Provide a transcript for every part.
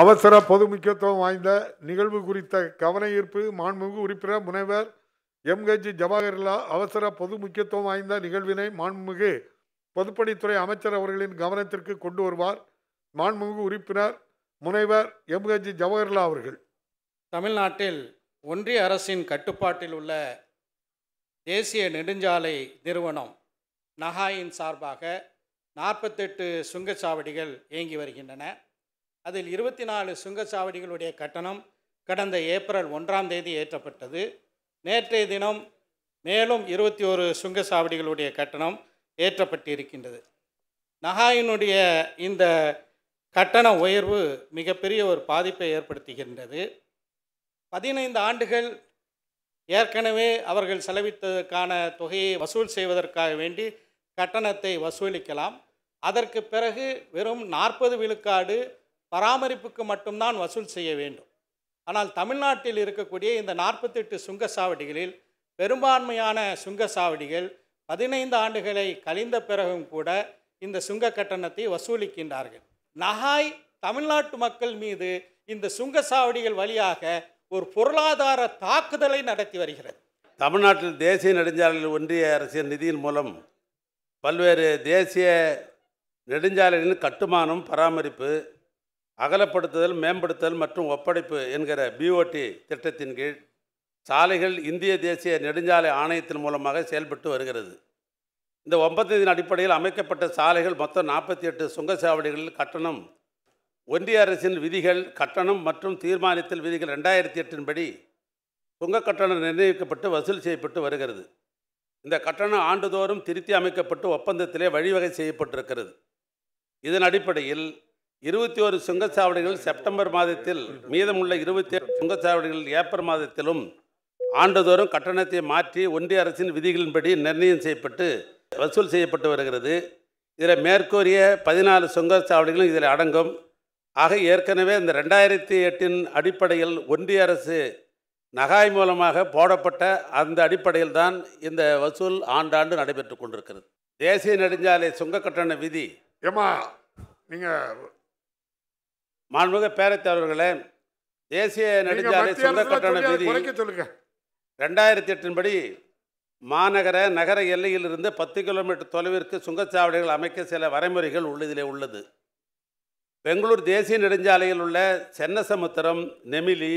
அவசர பொது முக்கியத்துவம் வாய்ந்த நிகழ்வு குறித்த கவன ஈர்ப்பு மாண்புமிகு உறுப்பினர் முனைவர் எம் கஜி ஜவஹர்லா அவசர பொது முக்கியத்துவம் வாய்ந்த நிகழ்வினை மாண்புமிகு பொதுப்பணித்துறை அமைச்சர் அவர்களின் கவனத்திற்கு கொண்டு வருவார் மாண்புமிகு உறுப்பினர் முனைவர் எம் கஜி ஜவஹர்லா அவர்கள் தமிழ்நாட்டில் ஒன்றிய அரசின் கட்டுப்பாட்டில் உள்ள தேசிய நெடுஞ்சாலை நிறுவனம் நகாயின் சார்பாக நாற்பத்தெட்டு சுங்கச்சாவடிகள் இயங்கி வருகின்றன அதில் இருபத்தி நாலு சுங்கச்சாவடிகளுடைய கட்டணம் கடந்த ஏப்ரல் ஒன்றாம் தேதி ஏற்றப்பட்டது நேற்றைய தினம் மேலும் இருபத்தி ஒரு சுங்கச்சாவடிகளுடைய கட்டணம் ஏற்றப்பட்டிருக்கின்றது நகாயினுடைய இந்த கட்டண உயர்வு மிகப்பெரிய ஒரு பாதிப்பை ஏற்படுத்துகின்றது பதினைந்து ஆண்டுகள் ஏற்கனவே அவர்கள் செலவித்ததற்கான தொகையை வசூல் செய்வதற்காக வேண்டி கட்டணத்தை வசூலிக்கலாம் அதற்கு பிறகு வெறும் நாற்பது விழுக்காடு பராமரிப்புக்கு மட்டும்தான் வசூல் செய்ய வேண்டும் ஆனால் தமிழ்நாட்டில் இருக்கக்கூடிய இந்த நாற்பத்தெட்டு சுங்கச்சாவடிகளில் பெரும்பான்மையான சுங்கச்சாவடிகள் பதினைந்து ஆண்டுகளை கழிந்த பிறகும் கூட இந்த சுங்க கட்டணத்தை வசூலிக்கின்றார்கள் நகாய் தமிழ்நாட்டு மக்கள் மீது இந்த சுங்கச்சாவடிகள் வழியாக ஒரு பொருளாதார தாக்குதலை நடத்தி வருகிறது தமிழ்நாட்டில் தேசிய நெடுஞ்சாலைகள் ஒன்றிய அரசின் நிதியின் மூலம் பல்வேறு தேசிய நெடுஞ்சாலைகளின் கட்டுமானம் பராமரிப்பு அகலப்படுத்துதல் மேம்படுத்தல் மற்றும் ஒப்படைப்பு என்கிற பிஓடி திட்டத்தின் கீழ் சாலைகள் இந்திய தேசிய நெடுஞ்சாலை ஆணையத்தின் மூலமாக செயல்பட்டு வருகிறது இந்த ஒன்பதின் அடிப்படையில் அமைக்கப்பட்ட சாலைகள் மொத்தம் நாற்பத்தி எட்டு சுங்கச்சாவடிகளில் கட்டணம் ஒன்றிய அரசின் விதிகள் கட்டணம் மற்றும் தீர்மானத்தில் விதிகள் ரெண்டாயிரத்தி எட்டின் படி சுங்க கட்டணம் நிர்ணயிக்கப்பட்டு வசூல் செய்யப்பட்டு வருகிறது இந்த கட்டணம் ஆண்டுதோறும் திருத்தி அமைக்கப்பட்டு ஒப்பந்தத்திலே வழிவகை செய்யப்பட்டிருக்கிறது இதன் அடிப்படையில் இருபத்தி ஒரு சுங்கச்சாவடிகள் செப்டம்பர் மாதத்தில் மீதமுள்ள இருபத்தி ஏழு சுங்கச்சாவடிகள் ஏப்ரல் மாதத்திலும் ஆண்டுதோறும் கட்டணத்தை மாற்றி ஒன்றிய அரசின் விதிகளின்படி நிர்ணயம் செய்யப்பட்டு வசூல் செய்யப்பட்டு வருகிறது இதில் மேற்கூறிய பதினாலு சுங்கச்சாவடிகளும் இதில் அடங்கும் ஆக ஏற்கனவே இந்த ரெண்டாயிரத்தி எட்டின் அடிப்படையில் ஒன்றிய அரசு நகாய் மூலமாக போடப்பட்ட அந்த அடிப்படையில் தான் இந்த வசூல் ஆண்டாண்டு நடைபெற்று கொண்டிருக்கிறது தேசிய நெடுஞ்சாலை சுங்க கட்டண விதி ஏமா நீங்கள் மாண்புமிகு பேரத்தலைவர்களே தேசிய நெடுஞ்சாலை சொந்த கட்டண விதி ரெண்டாயிரத்தி எட்டின்படி மாநகர நகர எல்லையிலிருந்து பத்து கிலோமீட்டர் தொலைவிற்கு சுங்கச்சாவடிகள் அமைக்க சில வரைமுறைகள் உள்ளதிலே உள்ளது பெங்களூர் தேசிய நெடுஞ்சாலையில் உள்ள சென்னசமுத்திரம் நெமிலி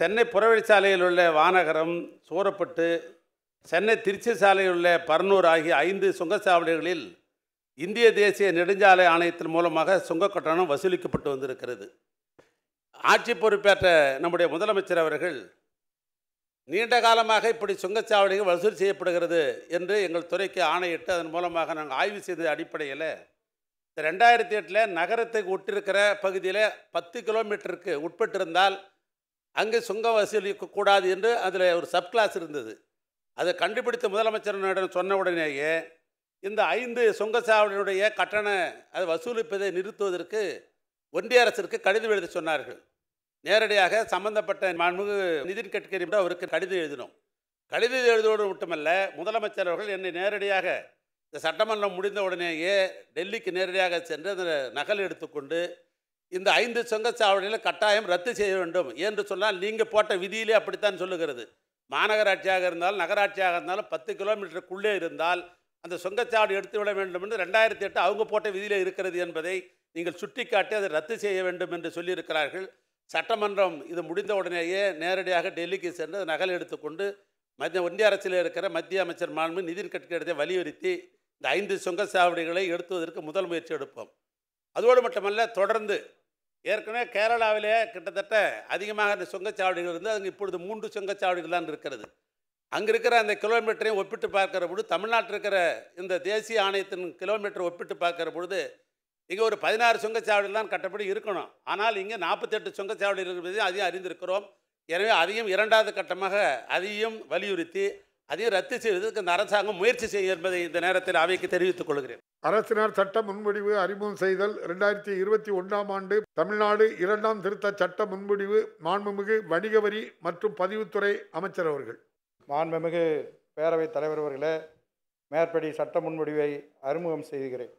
சென்னை புறவழிச்சாலையில் உள்ள வானகரம் சூரப்பட்டு சென்னை திருச்சி சாலையில் உள்ள பர்னூர் ஆகிய ஐந்து சுங்கச்சாவடிகளில் இந்திய தேசிய நெடுஞ்சாலை ஆணையத்தின் மூலமாக சுங்க கட்டணம் வசூலிக்கப்பட்டு வந்திருக்கிறது ஆட்சி பொறுப்பேற்ற நம்முடைய முதலமைச்சர் அவர்கள் நீண்ட காலமாக இப்படி சுங்கச்சாவடிகள் வசூல் செய்யப்படுகிறது என்று எங்கள் துறைக்கு ஆணையிட்டு அதன் மூலமாக நாங்கள் ஆய்வு செய்த அடிப்படையில் ரெண்டாயிரத்தி எட்டில் நகரத்தை உட்டிருக்கிற பகுதியில் பத்து கிலோமீட்டருக்கு உட்பட்டிருந்தால் அங்கே சுங்கம் வசூலிக்கக்கூடாது என்று அதில் ஒரு சப் கிளாஸ் இருந்தது அதை கண்டுபிடித்த முதலமைச்சர் சொன்ன உடனேயே இந்த ஐந்து சுங்கச்சாவடியினுடைய கட்டண அதை வசூலிப்பதை நிறுத்துவதற்கு ஒன்றிய அரசிற்கு கடிதம் எழுதி சொன்னார்கள் நேரடியாக சம்பந்தப்பட்ட மாண்புமிகு நிதின் கட்கரி கூட அவருக்கு கடிதம் எழுதினோம் கடிதம் எழுதுவோடு மட்டுமல்ல முதலமைச்சர் அவர்கள் என்னை நேரடியாக இந்த சட்டமன்றம் முடிந்த உடனேயே டெல்லிக்கு நேரடியாக சென்று அந்த நகல் எடுத்துக்கொண்டு இந்த ஐந்து சுங்கச்சாவடிகளை கட்டாயம் ரத்து செய்ய வேண்டும் என்று சொன்னால் நீங்கள் போட்ட விதியிலே அப்படித்தான் சொல்லுகிறது மாநகராட்சியாக இருந்தாலும் நகராட்சியாக இருந்தாலும் பத்து கிலோமீட்டருக்குள்ளே இருந்தால் அந்த சுங்கச்சாடு எடுத்து விட வேண்டும் என்று ரெண்டாயிரத்தி எட்டு அவங்க போட்ட விதியில் இருக்கிறது என்பதை நீங்கள் சுட்டிக்காட்டி அதை ரத்து செய்ய வேண்டும் என்று சொல்லியிருக்கிறார்கள் சட்டமன்றம் இது முடிந்த உடனேயே நேரடியாக டெல்லிக்கு சென்று அதை நகல் எடுத்துக்கொண்டு மத்திய ஒன்றிய அரசில் இருக்கிற மத்திய அமைச்சர் மாண்பு நிதின் கட்கரியை வலியுறுத்தி இந்த ஐந்து சுங்கச்சாவடிகளை எடுத்துவதற்கு முதல் முயற்சி எடுப்போம் அதோடு மட்டுமல்ல தொடர்ந்து ஏற்கனவே கேரளாவிலே கிட்டத்தட்ட அதிகமாக இந்த சுங்கச்சாவடிகள் இருந்து அங்கே இப்பொழுது மூன்று சுங்கச்சாவடிகள் தான் இருக்கிறது அங்கே இருக்கிற அந்த கிலோமீட்டரையும் ஒப்பிட்டு பார்க்குற பொழுது தமிழ்நாட்டில் இருக்கிற இந்த தேசிய ஆணையத்தின் கிலோமீட்டர் ஒப்பிட்டு பார்க்குற பொழுது இங்கே ஒரு பதினாறு சுங்கச்சாவடி தான் கட்டப்படி இருக்கணும் ஆனால் இங்கே நாற்பத்தெட்டு சுங்கச்சாவடி இருக்கிறதையும் அதையும் அறிந்திருக்கிறோம் எனவே அதையும் இரண்டாவது கட்டமாக அதையும் வலியுறுத்தி அதையும் ரத்து செய்வதற்கு இந்த அரசாங்கம் முயற்சி செய்யும் என்பதை இந்த நேரத்தில் அவைக்கு தெரிவித்துக் கொள்கிறேன் அரசினர் சட்ட முன்வடிவு அறிமுகம் செய்தல் இரண்டாயிரத்தி இருபத்தி ஒன்றாம் ஆண்டு தமிழ்நாடு இரண்டாம் திருத்த சட்ட முன்வடிவு மாண்புமிகு வணிக வரி மற்றும் பதிவுத்துறை அமைச்சர் அவர்கள் மாண்புமிகு பேரவைத் தலைவர் அவர்களே மேற்படி சட்ட முன்வடிவை அறிமுகம் செய்கிறேன்